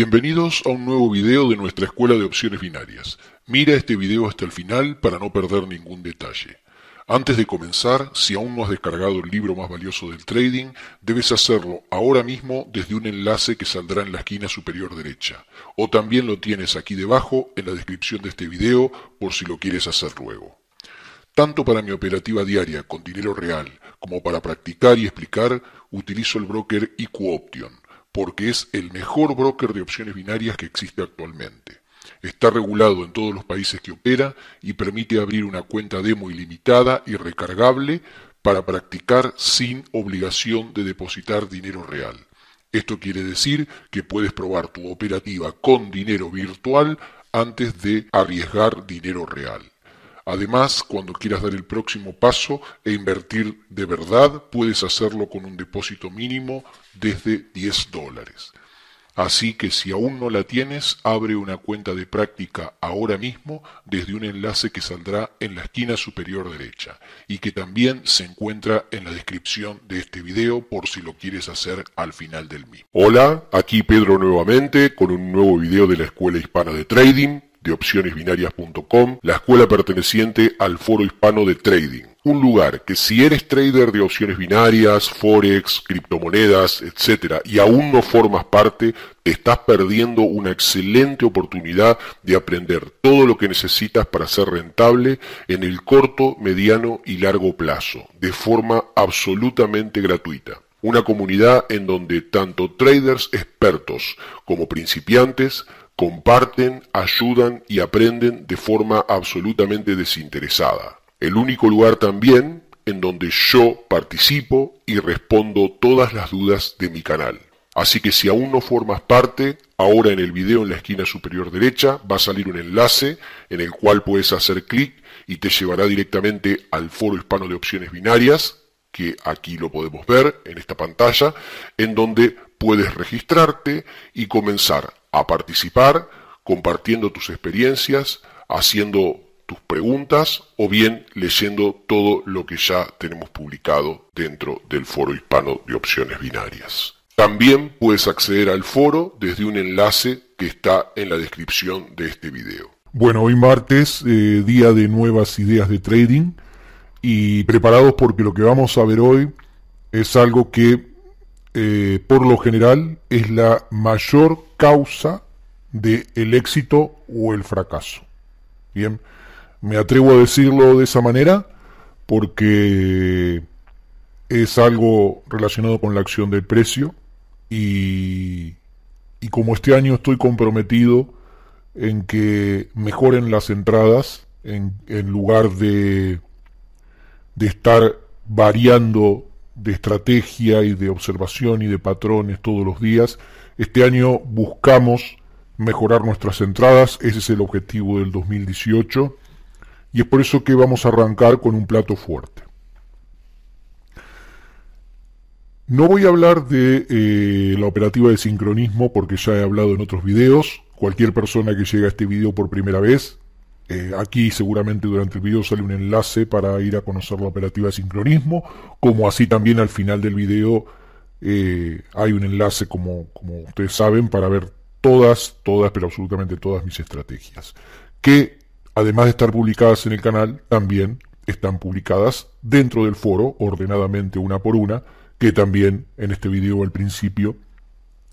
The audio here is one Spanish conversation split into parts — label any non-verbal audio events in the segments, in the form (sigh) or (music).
Bienvenidos a un nuevo video de nuestra escuela de opciones binarias. Mira este video hasta el final para no perder ningún detalle. Antes de comenzar, si aún no has descargado el libro más valioso del trading, debes hacerlo ahora mismo desde un enlace que saldrá en la esquina superior derecha, o también lo tienes aquí debajo en la descripción de este video por si lo quieres hacer luego. Tanto para mi operativa diaria con dinero real como para practicar y explicar, utilizo el broker IQ Option porque es el mejor broker de opciones binarias que existe actualmente. Está regulado en todos los países que opera y permite abrir una cuenta demo ilimitada y recargable para practicar sin obligación de depositar dinero real. Esto quiere decir que puedes probar tu operativa con dinero virtual antes de arriesgar dinero real. Además, cuando quieras dar el próximo paso e invertir de verdad, puedes hacerlo con un depósito mínimo desde 10 dólares. Así que si aún no la tienes, abre una cuenta de práctica ahora mismo desde un enlace que saldrá en la esquina superior derecha y que también se encuentra en la descripción de este video por si lo quieres hacer al final del mismo. Hola, aquí Pedro nuevamente con un nuevo video de la Escuela Hispana de Trading de opcionesbinarias.com, la escuela perteneciente al Foro Hispano de Trading. Un lugar que si eres trader de opciones binarias, forex, criptomonedas, etcétera y aún no formas parte, te estás perdiendo una excelente oportunidad de aprender todo lo que necesitas para ser rentable en el corto, mediano y largo plazo, de forma absolutamente gratuita. Una comunidad en donde tanto traders expertos como principiantes comparten, ayudan y aprenden de forma absolutamente desinteresada. El único lugar también en donde yo participo y respondo todas las dudas de mi canal. Así que si aún no formas parte, ahora en el video en la esquina superior derecha va a salir un enlace en el cual puedes hacer clic y te llevará directamente al foro hispano de opciones binarias, que aquí lo podemos ver en esta pantalla, en donde puedes registrarte y comenzar a participar compartiendo tus experiencias, haciendo tus preguntas o bien leyendo todo lo que ya tenemos publicado dentro del foro hispano de opciones binarias. También puedes acceder al foro desde un enlace que está en la descripción de este video. Bueno, hoy martes, eh, día de nuevas ideas de trading y preparados porque lo que vamos a ver hoy es algo que eh, por lo general, es la mayor causa del el éxito o el fracaso. Bien, me atrevo a decirlo de esa manera porque es algo relacionado con la acción del precio y, como este año estoy comprometido en que mejoren las entradas en, en lugar de, de estar variando de estrategia y de observación y de patrones todos los días. Este año buscamos mejorar nuestras entradas, ese es el objetivo del 2018 y es por eso que vamos a arrancar con un plato fuerte. No voy a hablar de eh, la operativa de sincronismo porque ya he hablado en otros videos. Cualquier persona que llega a este video por primera vez eh, aquí seguramente durante el video sale un enlace para ir a conocer la operativa de sincronismo, como así también al final del video eh, hay un enlace, como, como ustedes saben, para ver todas, todas, pero absolutamente todas mis estrategias, que además de estar publicadas en el canal, también están publicadas dentro del foro, ordenadamente una por una, que también en este video al principio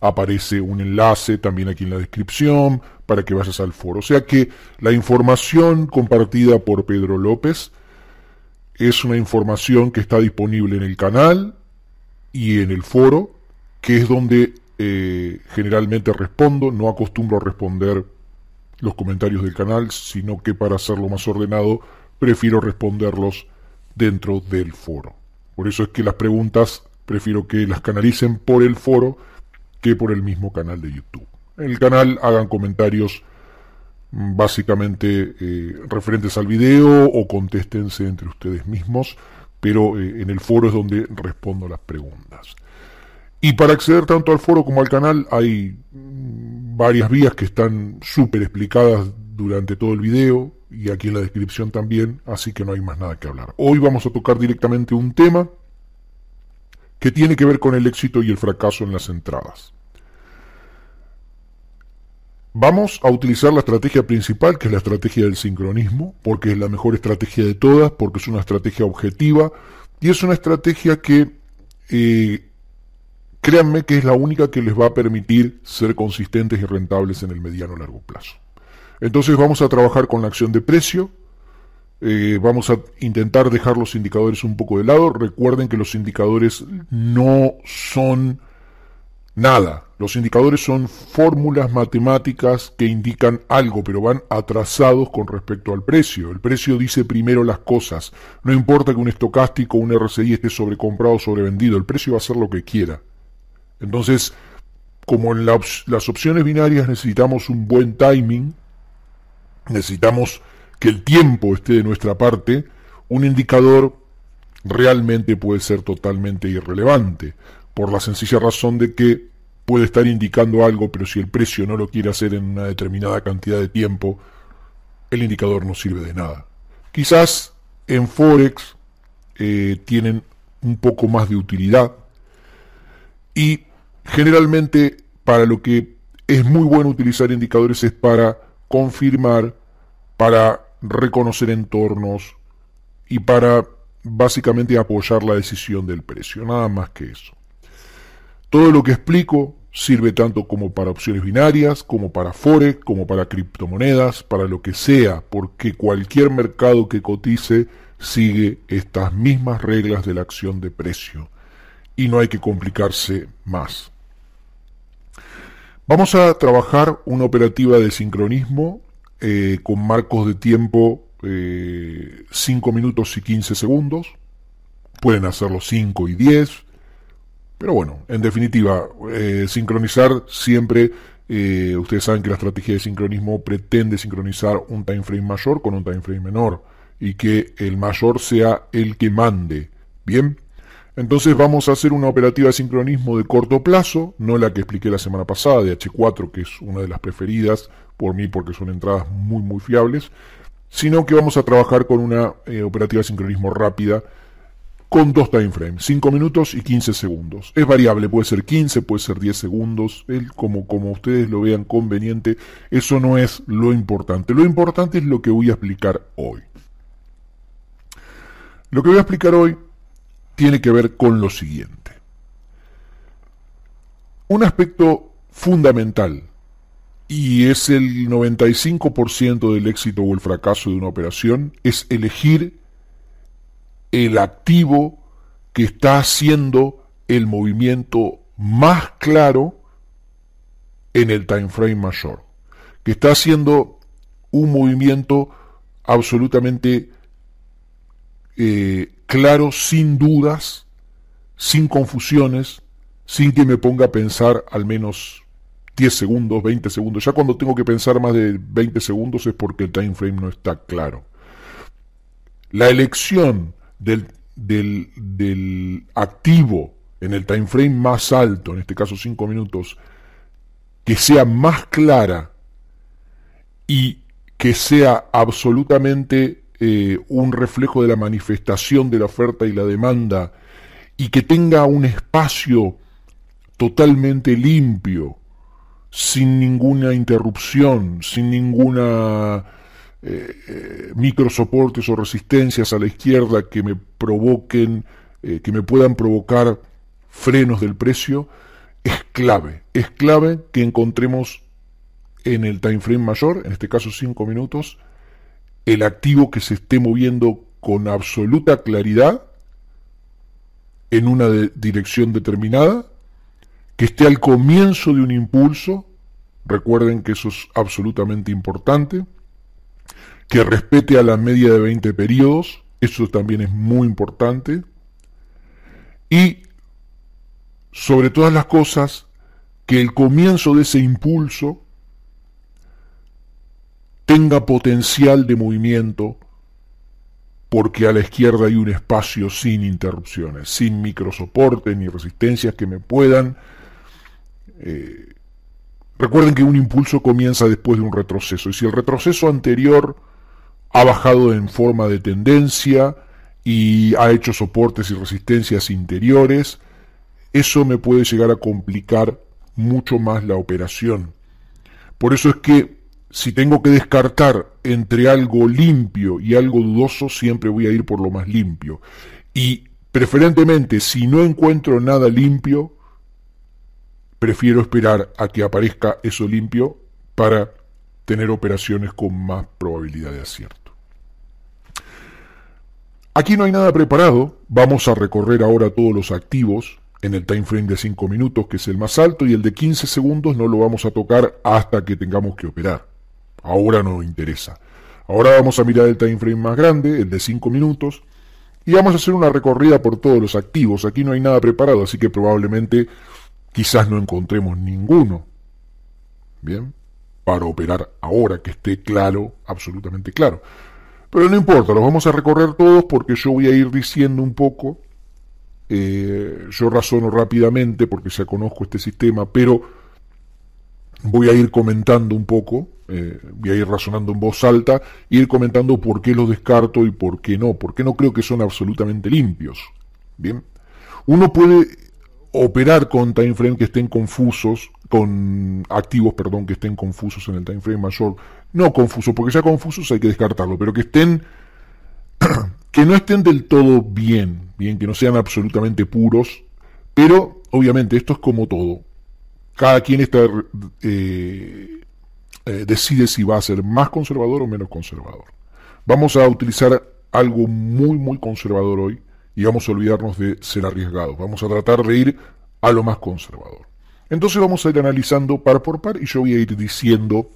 aparece un enlace también aquí en la descripción para que vayas al foro. O sea que la información compartida por Pedro López es una información que está disponible en el canal y en el foro, que es donde eh, generalmente respondo. No acostumbro a responder los comentarios del canal, sino que para hacerlo más ordenado prefiero responderlos dentro del foro. Por eso es que las preguntas prefiero que las canalicen por el foro que por el mismo canal de YouTube. En el canal hagan comentarios mm, básicamente eh, referentes al video o contéstense entre ustedes mismos, pero eh, en el foro es donde respondo las preguntas. Y para acceder tanto al foro como al canal hay mm, varias vías que están súper explicadas durante todo el video y aquí en la descripción también, así que no hay más nada que hablar. Hoy vamos a tocar directamente un tema que tiene que ver con el éxito y el fracaso en las entradas. Vamos a utilizar la estrategia principal, que es la estrategia del sincronismo, porque es la mejor estrategia de todas, porque es una estrategia objetiva y es una estrategia que, eh, créanme que es la única que les va a permitir ser consistentes y rentables en el mediano largo plazo. Entonces vamos a trabajar con la acción de precio, eh, vamos a intentar dejar los indicadores un poco de lado, recuerden que los indicadores no son Nada. Los indicadores son fórmulas matemáticas que indican algo, pero van atrasados con respecto al precio. El precio dice primero las cosas. No importa que un estocástico o un RSI esté sobrecomprado o sobrevendido, el precio va a hacer lo que quiera. Entonces, como en las opciones binarias necesitamos un buen timing, necesitamos que el tiempo esté de nuestra parte, un indicador realmente puede ser totalmente irrelevante por la sencilla razón de que puede estar indicando algo, pero si el precio no lo quiere hacer en una determinada cantidad de tiempo, el indicador no sirve de nada. Quizás en Forex eh, tienen un poco más de utilidad y generalmente para lo que es muy bueno utilizar indicadores es para confirmar, para reconocer entornos y para básicamente apoyar la decisión del precio, nada más que eso. Todo lo que explico sirve tanto como para opciones binarias, como para forex, como para criptomonedas, para lo que sea, porque cualquier mercado que cotice sigue estas mismas reglas de la acción de precio y no hay que complicarse más. Vamos a trabajar una operativa de sincronismo eh, con marcos de tiempo 5 eh, minutos y 15 segundos. Pueden hacerlo 5 y 10, pero bueno, en definitiva, eh, sincronizar siempre, eh, ustedes saben que la estrategia de sincronismo pretende sincronizar un time frame mayor con un time frame menor y que el mayor sea el que mande. Bien, entonces vamos a hacer una operativa de sincronismo de corto plazo, no la que expliqué la semana pasada de H4, que es una de las preferidas por mí porque son entradas muy muy fiables, sino que vamos a trabajar con una eh, operativa de sincronismo rápida con dos time frames, 5 minutos y 15 segundos. Es variable, puede ser 15, puede ser 10 segundos, el, como, como ustedes lo vean conveniente, eso no es lo importante. Lo importante es lo que voy a explicar hoy. Lo que voy a explicar hoy tiene que ver con lo siguiente. Un aspecto fundamental y es el 95% del éxito o el fracaso de una operación es elegir el activo que está haciendo el movimiento más claro en el time frame mayor, que está haciendo un movimiento absolutamente eh, claro, sin dudas, sin confusiones, sin que me ponga a pensar al menos 10 segundos, 20 segundos. Ya cuando tengo que pensar más de 20 segundos es porque el time frame no está claro. La elección del, activo en el time frame más alto, en este caso 5 minutos, que sea más clara y que sea absolutamente eh, un reflejo de la manifestación de la oferta y la demanda y que tenga un espacio totalmente limpio, sin ninguna interrupción, sin ninguna eh, eh, microsoportes o resistencias a la izquierda que me provoquen, eh, que me puedan provocar frenos del precio, es clave, es clave que encontremos en el time frame mayor, en este caso 5 minutos, el activo que se esté moviendo con absoluta claridad en una dirección determinada, que esté al comienzo de un impulso, recuerden que eso es absolutamente importante, que respete a la media de 20 periodos, eso también es muy importante, y sobre todas las cosas, que el comienzo de ese impulso tenga potencial de movimiento, porque a la izquierda hay un espacio sin interrupciones, sin microsoportes ni resistencias que me puedan... Eh, recuerden que un impulso comienza después de un retroceso, y si el retroceso anterior ha bajado en forma de tendencia y ha hecho soportes y resistencias interiores, eso me puede llegar a complicar mucho más la operación. Por eso es que si tengo que descartar entre algo limpio y algo dudoso, siempre voy a ir por lo más limpio. Y preferentemente, si no encuentro nada limpio, prefiero esperar a que aparezca eso limpio para tener operaciones con más probabilidad de acierto. Aquí no hay nada preparado, vamos a recorrer ahora todos los activos en el time frame de 5 minutos, que es el más alto, y el de 15 segundos no lo vamos a tocar hasta que tengamos que operar. Ahora no interesa. Ahora vamos a mirar el time frame más grande, el de 5 minutos, y vamos a hacer una recorrida por todos los activos. Aquí no hay nada preparado, así que probablemente quizás no encontremos ninguno. Bien, para operar ahora, que esté claro, absolutamente claro. Pero no importa, los vamos a recorrer todos porque yo voy a ir diciendo un poco. Eh, yo razono rápidamente porque ya conozco este sistema, pero voy a ir comentando un poco, eh, voy a ir razonando en voz alta, y ir comentando por qué los descarto y por qué no, porque no creo que son absolutamente limpios. Bien, uno puede operar con timeframes que estén confusos, con activos, perdón, que estén confusos en el timeframe mayor no confusos, porque ya confusos hay que descartarlo, pero que estén, (clears throat) que no estén del todo bien, bien, que no sean absolutamente puros, pero obviamente esto es como todo. Cada quien está, eh, eh, decide si va a ser más conservador o menos conservador. Vamos a utilizar algo muy, muy conservador hoy y vamos a olvidarnos de ser arriesgados. Vamos a tratar de ir a lo más conservador. Entonces vamos a ir analizando par por par y yo voy a ir diciendo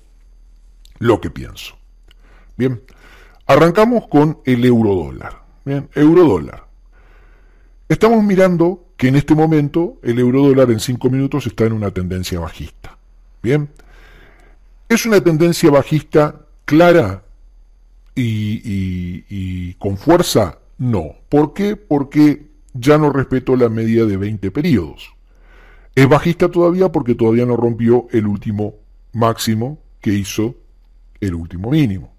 lo que pienso. Bien, arrancamos con el eurodólar. Bien, eurodólar. Estamos mirando que en este momento el eurodólar en 5 minutos está en una tendencia bajista. Bien, es una tendencia bajista clara y, con fuerza. No. ¿Por qué? Porque ya no respeto la media de 20 periodos. Es bajista todavía porque todavía no rompió el último máximo que hizo el último mínimo.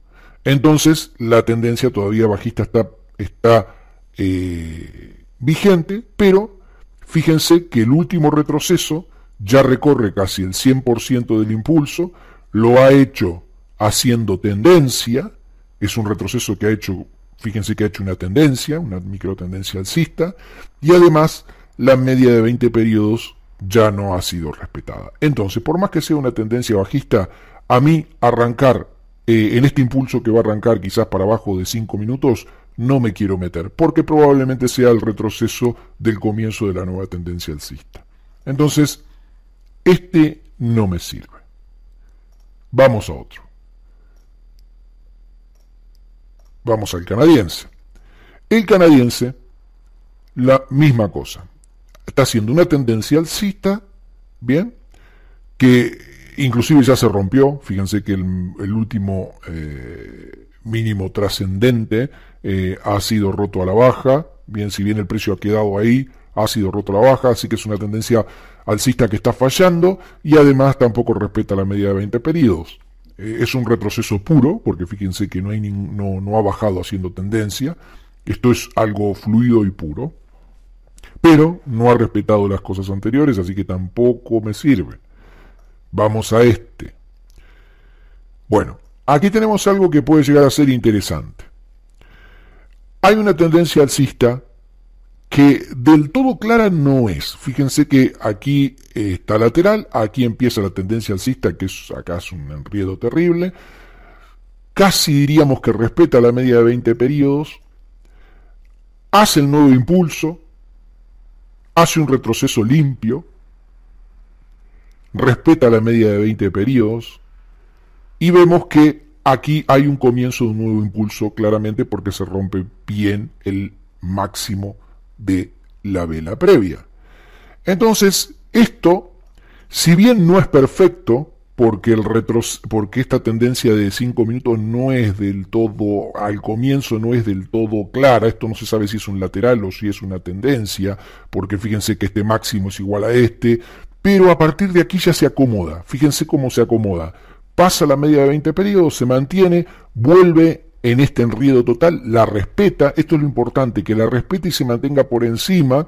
Entonces, la tendencia todavía bajista está, está eh, vigente, pero fíjense que el último retroceso ya recorre casi el 100% del impulso, lo ha hecho haciendo tendencia, es un retroceso que ha hecho, fíjense que ha hecho una tendencia, una micro tendencia alcista, y además la media de 20 periodos ya no ha sido respetada. Entonces, por más que sea una tendencia bajista, a mí arrancar eh, en este impulso que va a arrancar quizás para abajo de 5 minutos, no me quiero meter, porque probablemente sea el retroceso del comienzo de la nueva tendencia alcista. Entonces, este no me sirve. Vamos a otro. Vamos al canadiense. El canadiense, la misma cosa. Está haciendo una tendencia alcista, ¿bien? Que inclusive ya se rompió, fíjense que el, último eh, mínimo trascendente eh, ha sido roto a la baja, bien si bien el precio ha quedado ahí, ha sido roto a la baja, así que es una tendencia alcista que está fallando y además tampoco respeta la media de 20 periodos. Eh, es un retroceso puro, porque fíjense que no ha bajado haciendo tendencia, esto es algo fluido y puro, pero no ha respetado las cosas anteriores, así que tampoco me sirve. Vamos a este. Bueno, aquí tenemos algo que puede llegar a ser interesante. Hay una tendencia alcista que del todo clara no es. Fíjense que aquí eh, está lateral, aquí empieza la tendencia alcista, que es acá un enriedo terrible. Casi diríamos que respeta la media de 20 periodos. Hace el nuevo impulso. Hace un retroceso limpio respeta la media de 20 periodos y vemos que aquí hay un comienzo de un nuevo impulso claramente porque se rompe bien el máximo de la vela previa. Entonces, esto, si bien no es perfecto, porque, el porque esta tendencia de 5 minutos no es del todo, al comienzo no es del todo clara, esto no se sabe si es un lateral o si es una tendencia, porque fíjense que este máximo es igual a este, pero a partir de aquí ya se acomoda. Fíjense cómo se acomoda. Pasa la media de 20 periodos, se mantiene, vuelve en este enriedo total, la respeta, esto es lo importante, que la respete y se mantenga por encima,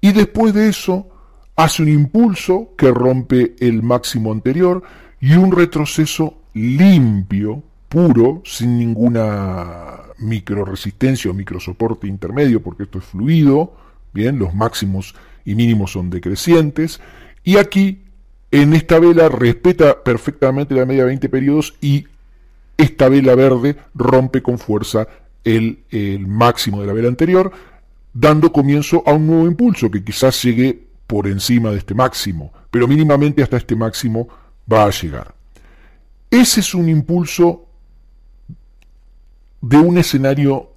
y después de eso hace un impulso que rompe el máximo anterior y un retroceso limpio, puro, sin ninguna micro resistencia o micro soporte intermedio, porque esto es fluido, bien, los máximos y mínimos son decrecientes. Y aquí, en esta vela, respeta perfectamente la media de 20 periodos y esta vela verde rompe con fuerza el, el máximo de la vela anterior, dando comienzo a un nuevo impulso que quizás llegue por encima de este máximo, pero mínimamente hasta este máximo va a llegar. Ese es un impulso de un escenario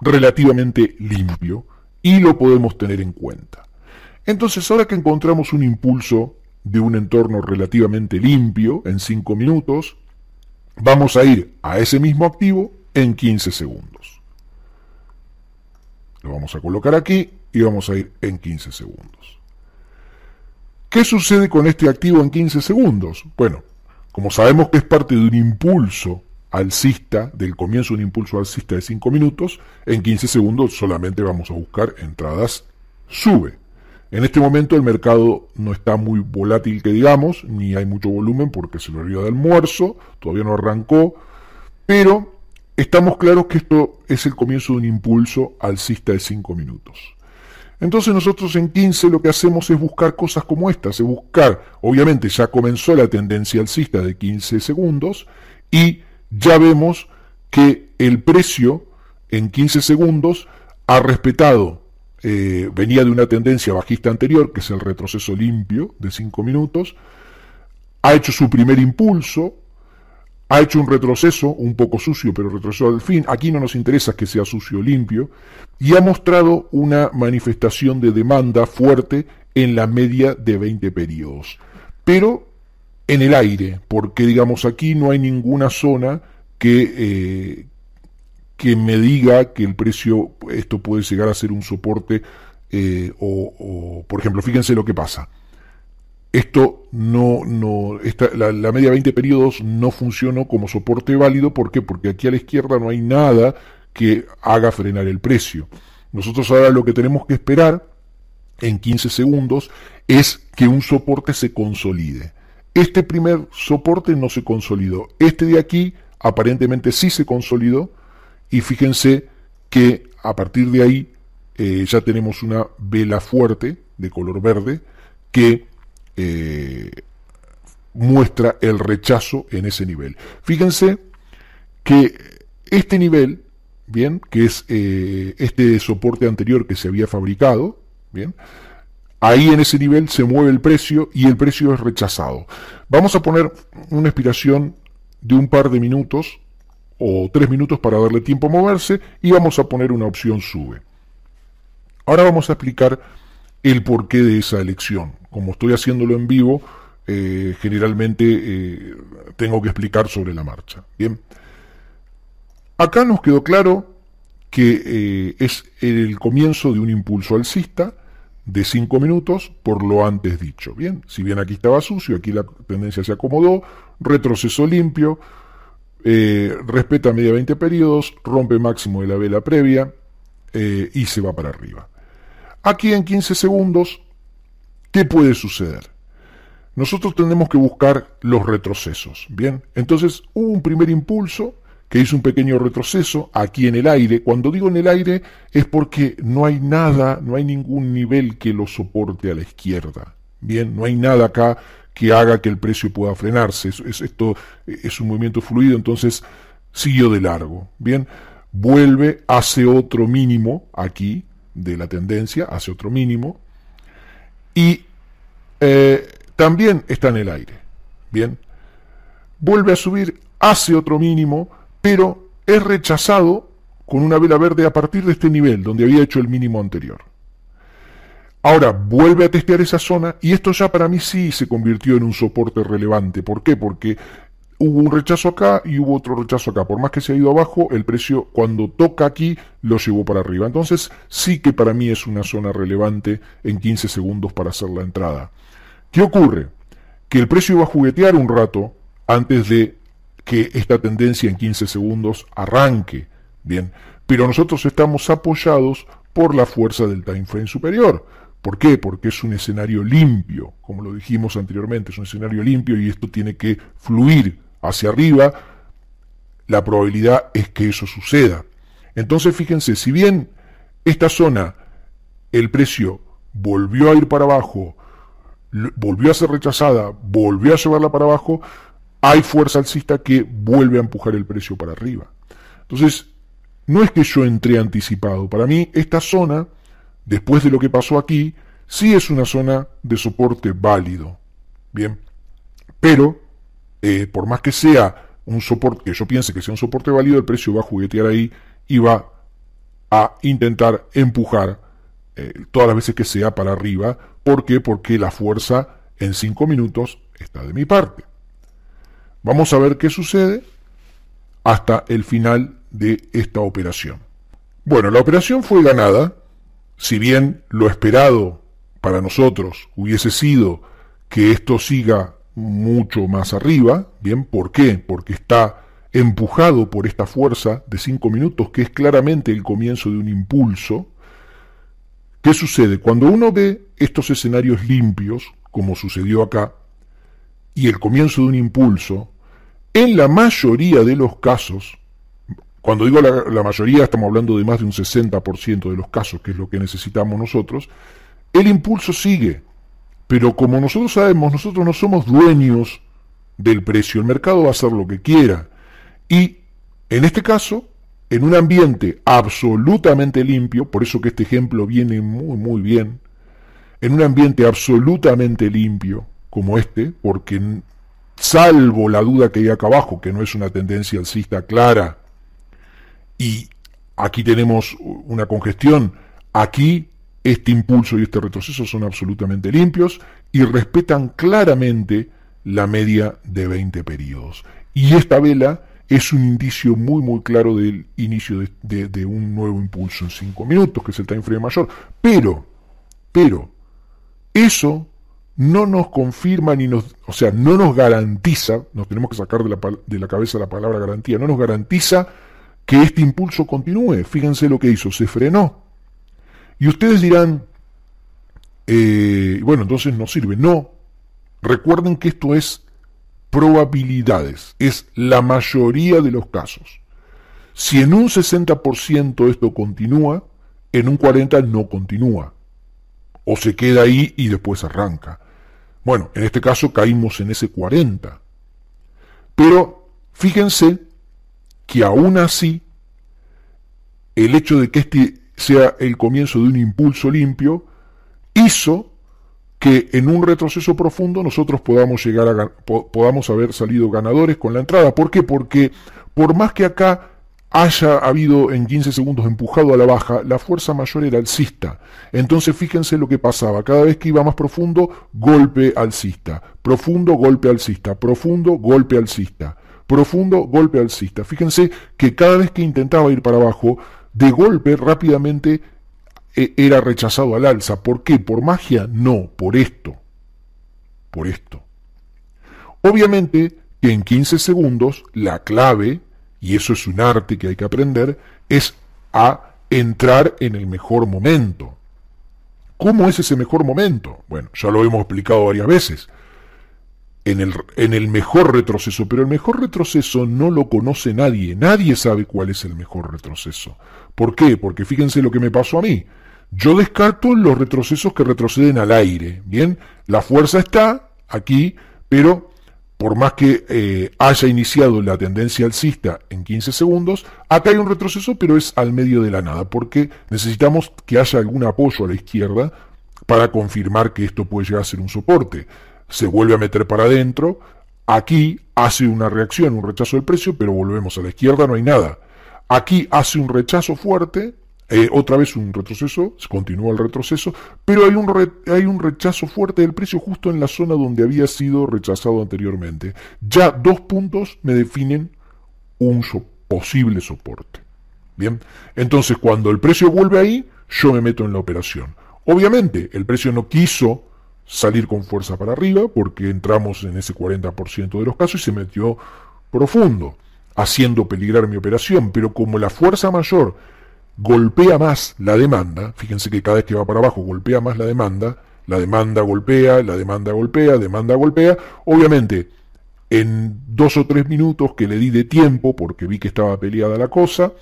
relativamente limpio y lo podemos tener en cuenta. Entonces, ahora que encontramos un impulso de un entorno relativamente limpio en 5 minutos, vamos a ir a ese mismo activo en 15 segundos. Lo vamos a colocar aquí y vamos a ir en 15 segundos. ¿Qué sucede con este activo en 15 segundos? Bueno, como sabemos que es parte de un impulso alcista, del comienzo de un impulso alcista de 5 minutos, en 15 segundos solamente vamos a buscar entradas sube. En este momento el mercado no está muy volátil, que digamos, ni hay mucho volumen porque se lo río de almuerzo, todavía no arrancó, pero estamos claros que esto es el comienzo de un impulso alcista de 5 minutos. Entonces nosotros en 15 lo que hacemos es buscar cosas como estas, es buscar, obviamente ya comenzó la tendencia alcista de 15 segundos y ya vemos que el precio en 15 segundos ha respetado eh, venía de una tendencia bajista anterior, que es el retroceso limpio de 5 minutos, ha hecho su primer impulso, ha hecho un retroceso, un poco sucio, pero retroceso al fin, aquí no nos interesa que sea sucio o limpio, y ha mostrado una manifestación de demanda fuerte en la media de 20 periodos, pero en el aire, porque digamos aquí no hay ninguna zona que, eh, que me diga que el precio, esto puede llegar a ser un soporte, eh, o, por ejemplo, fíjense lo que pasa. Esto no, no, la, la, media 20 periodos no funcionó como soporte válido. ¿Por qué? Porque aquí a la izquierda no hay nada que haga frenar el precio. Nosotros ahora lo que tenemos que esperar en 15 segundos es que un soporte se consolide. Este primer soporte no se consolidó. Este de aquí aparentemente sí se consolidó y fíjense que a partir de ahí eh, ya tenemos una vela fuerte de color verde que eh, muestra el rechazo en ese nivel. Fíjense que este nivel, bien, que es eh, este soporte anterior que se había fabricado, bien, ahí en ese nivel se mueve el precio y el precio es rechazado. Vamos a poner una expiración de un par de minutos o tres minutos para darle tiempo a moverse y vamos a poner una opción sube. Ahora vamos a explicar el porqué de esa elección. Como estoy haciéndolo en vivo, eh, generalmente eh, tengo que explicar sobre la marcha. Bien. Acá nos quedó claro que eh, es el comienzo de un impulso alcista de cinco minutos por lo antes dicho. Bien, si bien aquí estaba sucio, aquí la tendencia se acomodó, retroceso limpio, eh, respeta media 20 periodos, rompe máximo de la vela previa eh, y se va para arriba. Aquí en 15 segundos, ¿qué puede suceder? Nosotros tenemos que buscar los retrocesos. Bien, entonces hubo un primer impulso que hizo un pequeño retroceso aquí en el aire. Cuando digo en el aire es porque no hay nada, no hay ningún nivel que lo soporte a la izquierda. Bien, no hay nada acá que haga que el precio pueda frenarse. Es, esto es un movimiento fluido, entonces siguió de largo. Bien, vuelve, hacia otro mínimo aquí de la tendencia, hace otro mínimo, y eh, también está en el aire. Bien, vuelve a subir, hace otro mínimo, pero es rechazado con una vela verde a partir de este nivel donde había hecho el mínimo anterior. Ahora vuelve a testear esa zona y esto ya para mí sí se convirtió en un soporte relevante. ¿Por qué? Porque hubo un rechazo acá y hubo otro rechazo acá. Por más que se ha ido abajo, el precio cuando toca aquí lo llevó para arriba. Entonces sí que para mí es una zona relevante en 15 segundos para hacer la entrada. ¿Qué ocurre? Que el precio iba a juguetear un rato antes de que esta tendencia en 15 segundos arranque. Bien, pero nosotros estamos apoyados por la fuerza del time frame superior. ¿Por qué? Porque es un escenario limpio, como lo dijimos anteriormente, es un escenario limpio y esto tiene que fluir hacia arriba. La probabilidad es que eso suceda. Entonces fíjense, si bien esta zona, el precio volvió a ir para abajo, volvió a ser rechazada, volvió a llevarla para abajo, hay fuerza alcista que vuelve a empujar el precio para arriba. Entonces, no es que yo entré anticipado, para mí esta zona después de lo que pasó aquí, sí es una zona de soporte válido. Bien, pero eh, por más que sea un soporte, que yo piense que sea un soporte válido, el precio va a juguetear ahí y va a intentar empujar eh, todas las veces que sea para arriba. ¿Por qué? Porque la fuerza en 5 minutos está de mi parte. Vamos a ver qué sucede hasta el final de esta operación. Bueno, la operación fue ganada si bien lo esperado para nosotros hubiese sido que esto siga mucho más arriba, bien, ¿por qué? Porque está empujado por esta fuerza de cinco minutos que es claramente el comienzo de un impulso. ¿Qué sucede? Cuando uno ve estos escenarios limpios, como sucedió acá, y el comienzo de un impulso, en la mayoría de los casos, cuando digo la, mayoría, estamos hablando de más de un 60% de los casos, que es lo que necesitamos nosotros, el impulso sigue. Pero como nosotros sabemos, nosotros no somos dueños del precio. El mercado va a hacer lo que quiera. Y en este caso, en un ambiente absolutamente limpio, por eso que este ejemplo viene muy, muy bien, en un ambiente absolutamente limpio como este, porque salvo la duda que hay acá abajo, que no es una tendencia alcista clara, y aquí tenemos una congestión, aquí este impulso y este retroceso son absolutamente limpios y respetan claramente la media de 20 periodos. Y esta vela es un indicio muy muy claro del inicio de, un nuevo impulso en 5 minutos, que es el time frame mayor. Pero, pero, eso no nos confirma ni nos, o sea, no nos garantiza, nos tenemos que sacar de la, de la cabeza la palabra garantía, no nos garantiza que este impulso continúe. Fíjense lo que hizo, se frenó. Y ustedes dirán, eh, bueno, entonces no sirve. No, recuerden que esto es probabilidades, es la mayoría de los casos. Si en un 60% esto continúa, en un 40% no continúa. O se queda ahí y después arranca. Bueno, en este caso caímos en ese 40%. Pero fíjense que aún así el hecho de que este sea el comienzo de un impulso limpio hizo que en un retroceso profundo nosotros podamos llegar a podamos haber salido ganadores con la entrada. ¿Por qué? Porque por más que acá haya habido en 15 segundos empujado a la baja, la fuerza mayor era alcista. Entonces fíjense lo que pasaba. Cada vez que iba más profundo, golpe alcista. Profundo, golpe alcista. Profundo, golpe alcista profundo golpe alcista. Fíjense que cada vez que intentaba ir para abajo, de golpe rápidamente e, era rechazado al alza. ¿Por qué? ¿Por magia? No, por esto. Por esto. Obviamente que en 15 segundos la clave, y eso es un arte que hay que aprender, es a entrar en el mejor momento. ¿Cómo es ese mejor momento? Bueno, ya lo hemos explicado varias veces en el, mejor retroceso, pero el mejor retroceso no lo conoce nadie, nadie sabe cuál es el mejor retroceso. ¿Por qué? Porque fíjense lo que me pasó a mí. Yo descarto los retrocesos que retroceden al aire, ¿bien? La fuerza está aquí, pero por más que eh, haya iniciado la tendencia alcista en 15 segundos, acá hay un retroceso, pero es al medio de la nada, porque necesitamos que haya algún apoyo a la izquierda para confirmar que esto puede llegar a ser un soporte se vuelve a meter para adentro, aquí hace una reacción, un rechazo del precio, pero volvemos a la izquierda, no hay nada. Aquí hace un rechazo fuerte, eh, otra vez un retroceso, se continúa el retroceso, pero hay un, hay un rechazo fuerte del precio justo en la zona donde había sido rechazado anteriormente. Ya dos puntos me definen un posible soporte. Bien, entonces cuando el precio vuelve ahí, yo me meto en la operación. Obviamente, el precio no quiso salir con fuerza para arriba porque entramos en ese 40% de los casos y se metió profundo, haciendo peligrar mi operación, pero como la fuerza mayor golpea más la demanda, fíjense que cada vez que va para abajo golpea más la demanda, la demanda golpea, la demanda golpea, demanda golpea, obviamente en dos o tres minutos que le di de tiempo porque vi que estaba peleada la cosa,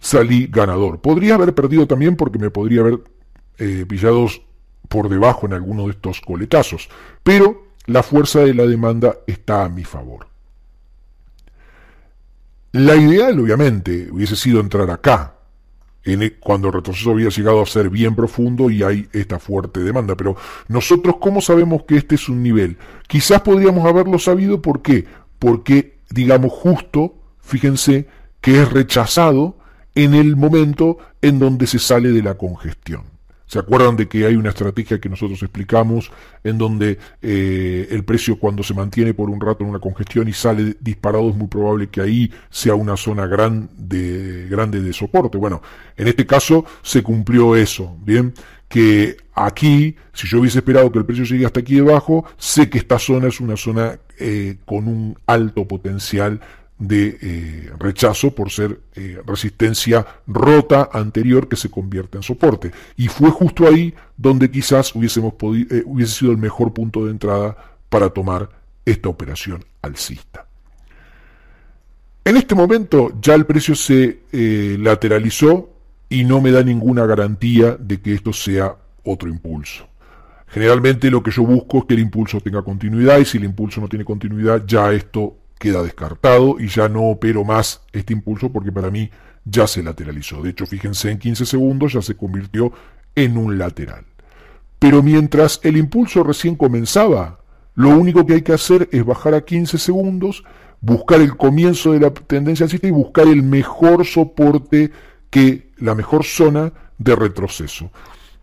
salí ganador. Podría haber perdido también porque me podría haber eh, pillado por debajo en alguno de estos coletazos, pero la fuerza de la demanda está a mi favor. La ideal, obviamente, hubiese sido entrar acá, e, cuando el retroceso había llegado a ser bien profundo y hay esta fuerte demanda. Pero nosotros, ¿cómo sabemos que este es un nivel? Quizás podríamos haberlo sabido, ¿por qué? Porque, digamos, justo, fíjense, que es rechazado en el momento en donde se sale de la congestión. ¿Se acuerdan de que hay una estrategia que nosotros explicamos en donde eh, el precio cuando se mantiene por un rato en una congestión y sale disparado es muy probable que ahí sea una zona de, grande de soporte? Bueno, en este caso se cumplió eso, ¿bien? Que aquí, si yo hubiese esperado que el precio llegue hasta aquí debajo, sé que esta zona es una zona eh, con un alto potencial de eh, rechazo por ser eh, resistencia rota anterior que se convierte en soporte. Y fue justo ahí donde quizás hubiésemos eh, hubiese sido el mejor punto de entrada para tomar esta operación alcista. En este momento ya el precio se lateralizó y no me da ninguna garantía de que esto sea otro impulso. Generalmente lo que yo busco es que el impulso tenga continuidad y si el impulso no tiene continuidad ya esto queda descartado y ya no opero más este impulso porque para mí ya se lateralizó. De hecho, fíjense, en 15 segundos ya se convirtió en un lateral. Pero mientras el impulso recién comenzaba, lo único que hay que hacer es bajar a 15 segundos, buscar el comienzo de la tendencia alcista y buscar el mejor soporte que la mejor zona de retroceso.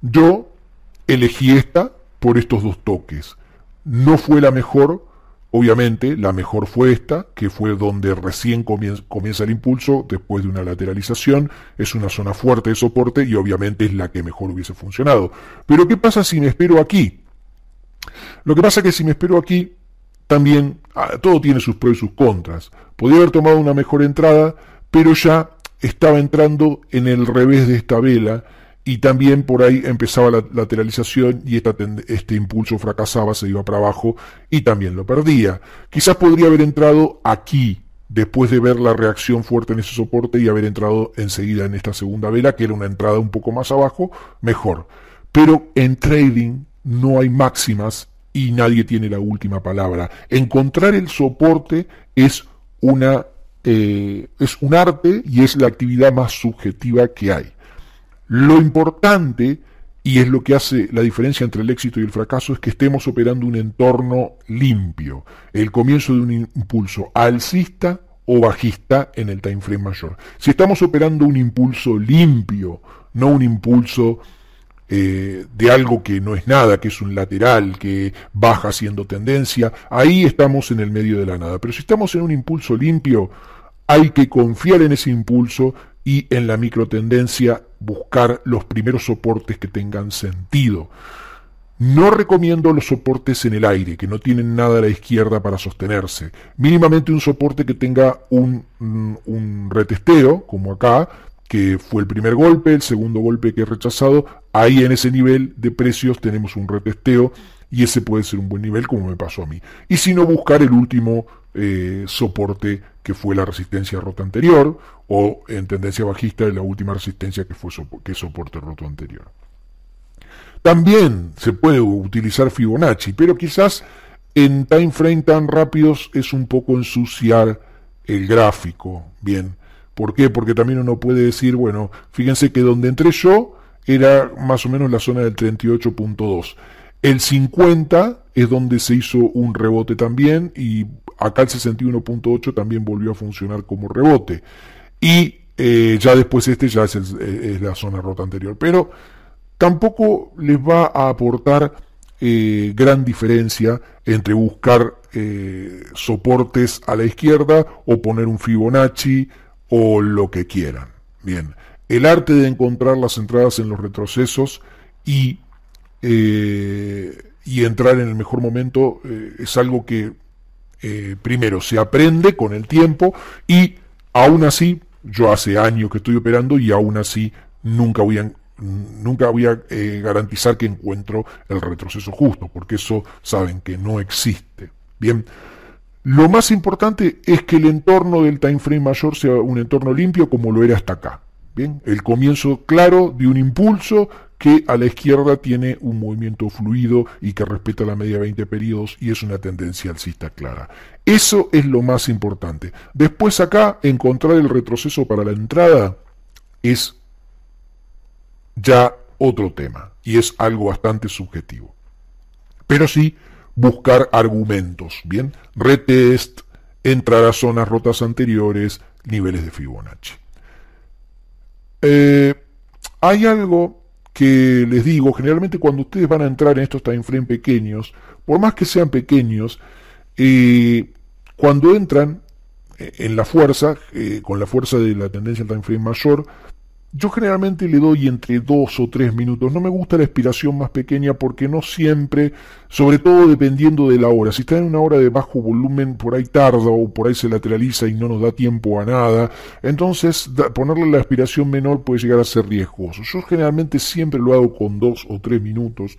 Yo elegí esta por estos dos toques. No fue la mejor, Obviamente, la mejor fue esta, que fue donde recién comienza el impulso después de una lateralización. Es una zona fuerte de soporte y obviamente es la que mejor hubiese funcionado. Pero ¿qué pasa si me espero aquí? Lo que pasa es que si me espero aquí, también ah, todo tiene sus pros y sus contras. Podría haber tomado una mejor entrada, pero ya estaba entrando en el revés de esta vela y también por ahí empezaba la lateralización y este impulso fracasaba, se iba para abajo y también lo perdía. Quizás podría haber entrado aquí, después de ver la reacción fuerte en ese soporte y haber entrado enseguida en esta segunda vela, que era una entrada un poco más abajo, mejor. Pero en trading no hay máximas y nadie tiene la última palabra. Encontrar el soporte es una... Eh, es un arte y es la actividad más subjetiva que hay. Lo importante, y es lo que hace la diferencia entre el éxito y el fracaso, es que estemos operando un entorno limpio, el comienzo de un impulso alcista o bajista en el time frame mayor. Si estamos operando un impulso limpio, no un impulso eh, de algo que no es nada, que es un lateral, que baja haciendo tendencia, ahí estamos en el medio de la nada. Pero si estamos en un impulso limpio, hay que confiar en ese impulso y en la micro tendencia buscar los primeros soportes que tengan sentido. No recomiendo los soportes en el aire, que no tienen nada a la izquierda para sostenerse. Mínimamente un soporte que tenga un, mm, un retesteo, como acá, que fue el primer golpe, el segundo golpe que he rechazado. Ahí en ese nivel de precios tenemos un retesteo y ese puede ser un buen nivel como me pasó a mí. Y si no, buscar el último eh, soporte que fue la resistencia rota anterior o en tendencia bajista de la última resistencia que fue que soporte roto anterior. También se puede utilizar Fibonacci, pero quizás en time frame tan rápidos es un poco ensuciar el gráfico. Bien, ¿por qué? Porque también uno puede decir, bueno, fíjense que donde entré yo era más o menos la zona del 38.2. El 50 es donde se hizo un rebote también y Acá el 61.8 también volvió a funcionar como rebote. Y eh, ya después este ya eh, es, la zona rota anterior. Pero tampoco les va a aportar eh, gran diferencia entre buscar soportes a la izquierda o poner un Fibonacci o lo que quieran. Bien, el arte de encontrar las entradas en los retrocesos y, y entrar en el mejor momento es algo que eh, primero, se aprende con el tiempo y aún así, yo hace años que estoy operando y aún así nunca voy a, nunca voy a eh, garantizar que encuentro el retroceso justo, porque eso saben que no existe. Bien, lo más importante es que el entorno del time frame mayor sea un entorno limpio como lo era hasta acá. Bien, el comienzo claro de un impulso que a la izquierda tiene un movimiento fluido y que respeta la media 20 periodos y es una tendencia alcista clara. Eso es lo más importante. Después acá encontrar el retroceso para la entrada es ya otro tema y es algo bastante subjetivo. Pero sí buscar argumentos, ¿bien? Retest, entrar a zonas rotas anteriores, niveles de Fibonacci. Eh, hay algo que les digo, generalmente cuando ustedes van a entrar en estos time pequeños, por más que sean pequeños, eh, cuando entran eh, en la fuerza, con la fuerza de la tendencia al time frame mayor, yo generalmente le doy entre dos o tres minutos. No me gusta la aspiración más pequeña porque no siempre, sobre todo dependiendo de la hora. Si está en una hora de bajo volumen, por ahí tarda o por ahí se lateraliza y no nos da tiempo a nada. Entonces, ponerle la aspiración menor puede llegar a ser riesgoso. Yo generalmente siempre lo hago con dos o tres minutos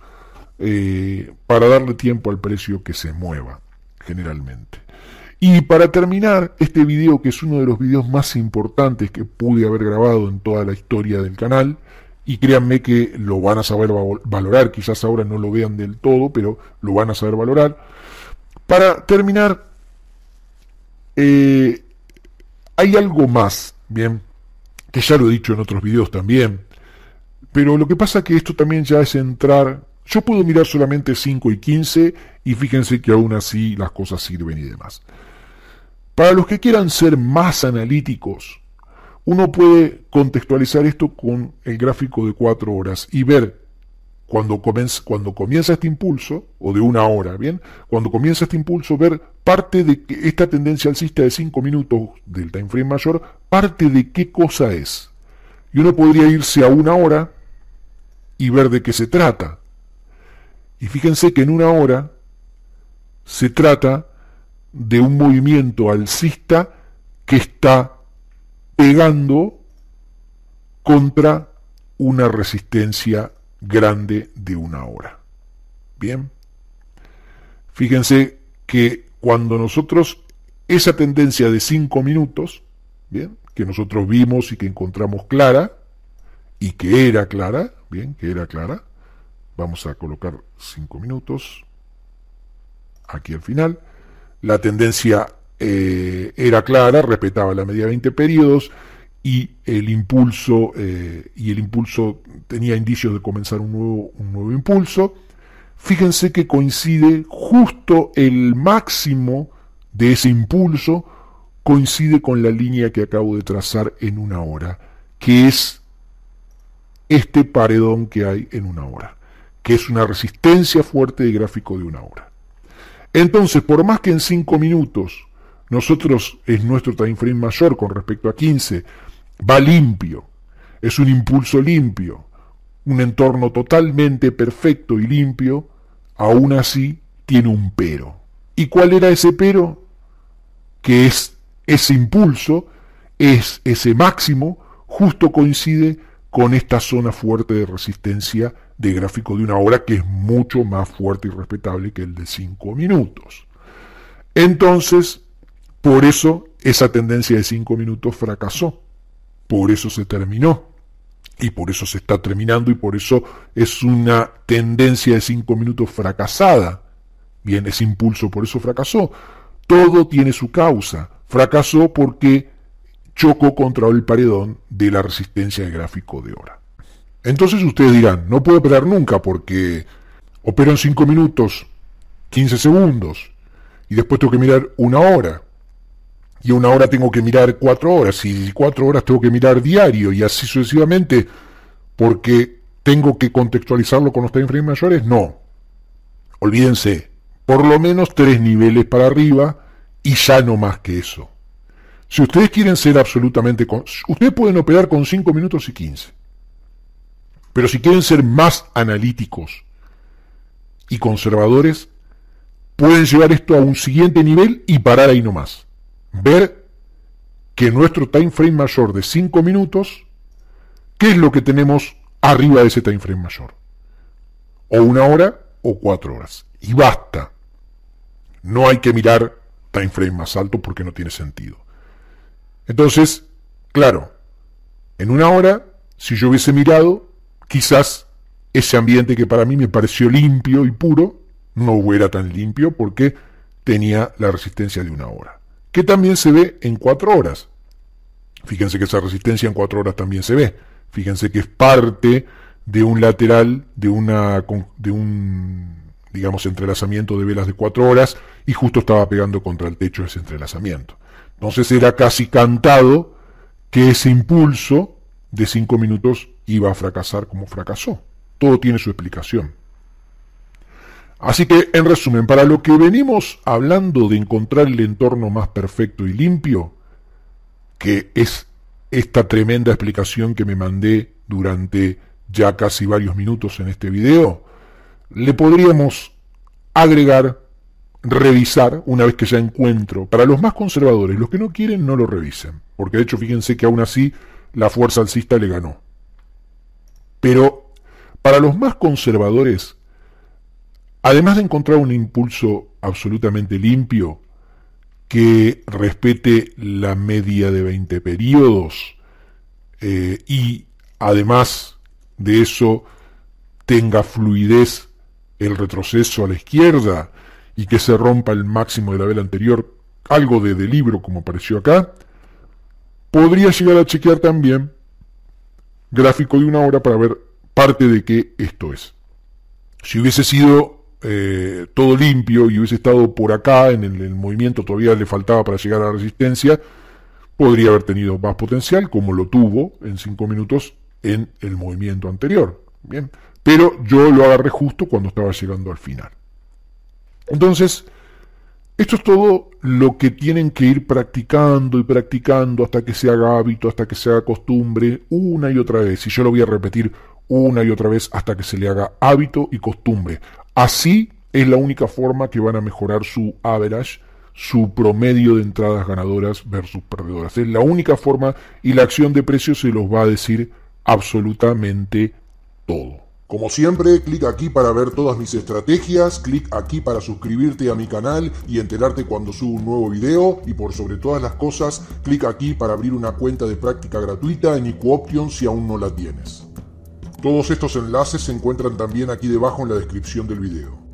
eh, para darle tiempo al precio que se mueva, generalmente. Y para terminar, este video que es uno de los videos más importantes que pude haber grabado en toda la historia del canal, y créanme que lo van a saber valorar, quizás ahora no lo vean del todo, pero lo van a saber valorar. Para terminar, eh, hay algo más, bien, que ya lo he dicho en otros videos también, pero lo que pasa que esto también ya es entrar, yo puedo mirar solamente 5 y 15 y fíjense que aún así las cosas sirven y demás. Para los que quieran ser más analíticos, uno puede contextualizar esto con el gráfico de cuatro horas y ver cuando comienza, este impulso, o de una hora, ¿bien? Cuando comienza este impulso, ver parte de esta tendencia alcista de cinco minutos del time frame mayor, parte de qué cosa es. Y uno podría irse a una hora y ver de qué se trata. Y fíjense que en una hora se trata de un movimiento alcista que está pegando contra una resistencia grande de una hora. Bien. Fíjense que cuando nosotros esa tendencia de 5 minutos, bien, que nosotros vimos y que encontramos clara y que era clara, bien, que era clara. Vamos a colocar cinco minutos aquí al final la tendencia eh, era clara, respetaba la media de 20 periodos y el impulso, eh, y el impulso tenía indicios de comenzar un nuevo, un nuevo impulso. Fíjense que coincide justo el máximo de ese impulso, coincide con la línea que acabo de trazar en una hora, que es este paredón que hay en una hora, que es una resistencia fuerte de gráfico de una hora. Entonces, por más que en 5 minutos nosotros es nuestro time frame mayor con respecto a 15, va limpio, es un impulso limpio, un entorno totalmente perfecto y limpio, aún así tiene un pero. ¿Y cuál era ese pero? Que es ese impulso, es ese máximo, justo coincide con esta zona fuerte de resistencia de gráfico de una hora que es mucho más fuerte y respetable que el de 5 minutos. Entonces, por eso esa tendencia de 5 minutos fracasó, por eso se terminó y por eso se está terminando y por eso es una tendencia de 5 minutos fracasada. Bien, ese impulso por eso fracasó. Todo tiene su causa. Fracasó porque choco contra el paredón de la resistencia de gráfico de hora. Entonces ustedes dirán, no puedo operar nunca porque opero en 5 minutos, 15 segundos, y después tengo que mirar una hora, y una hora tengo que mirar 4 horas, y 4 horas tengo que mirar diario, y así sucesivamente, porque tengo que contextualizarlo con los time mayores, no. Olvídense, por lo menos tres niveles para arriba, y ya no más que eso. Si ustedes quieren ser absolutamente... Ustedes pueden operar con 5 minutos y 15. Pero si quieren ser más analíticos y conservadores, pueden llevar esto a un siguiente nivel y parar ahí nomás. Ver que nuestro time frame mayor de 5 minutos, ¿qué es lo que tenemos arriba de ese time frame mayor? O una hora o cuatro horas. Y basta. No hay que mirar time frame más alto porque no tiene sentido. Entonces, claro, en una hora, si yo hubiese mirado, quizás ese ambiente que para mí me pareció limpio y puro, no hubiera tan limpio porque tenía la resistencia de una hora, que también se ve en cuatro horas. Fíjense que esa resistencia en cuatro horas también se ve. Fíjense que es parte de un lateral, de, de un, digamos, entrelazamiento de velas de cuatro horas y justo estaba pegando contra el techo ese entrelazamiento. Entonces era casi cantado que ese impulso de cinco minutos iba a fracasar como fracasó. Todo tiene su explicación. Así que, en resumen, para lo que venimos hablando de encontrar el entorno más perfecto y limpio, que es esta tremenda explicación que me mandé durante ya casi varios minutos en este video, le podríamos agregar revisar una vez que ya encuentro. Para los más conservadores, los que no quieren no lo revisen, porque de hecho fíjense que aún así la fuerza alcista le ganó. Pero para los más conservadores, además de encontrar un impulso absolutamente limpio, que respete la media de 20 periodos eh, y además de eso tenga fluidez el retroceso a la izquierda, y que se rompa el máximo de la vela anterior, algo de, delibro como apareció acá, podría llegar a chequear también gráfico de una hora para ver parte de qué esto es. Si hubiese sido eh, todo limpio y hubiese estado por acá, en el, movimiento todavía le faltaba para llegar a la resistencia, podría haber tenido más potencial, como lo tuvo en 5 minutos en el movimiento anterior. Bien, pero yo lo agarré justo cuando estaba llegando al final. Entonces, esto es todo lo que tienen que ir practicando y practicando hasta que se haga hábito, hasta que se haga costumbre, una y otra vez. Y yo lo voy a repetir una y otra vez hasta que se le haga hábito y costumbre. Así es la única forma que van a mejorar su average, su promedio de entradas ganadoras versus perdedoras. Es la única forma y la acción de precios se los va a decir absolutamente todo. Como siempre, clic aquí para ver todas mis estrategias, clic aquí para suscribirte a mi canal y enterarte cuando subo un nuevo video y por sobre todas las cosas, clic aquí para abrir una cuenta de práctica gratuita en IQOption si aún no la tienes. Todos estos enlaces se encuentran también aquí debajo en la descripción del video.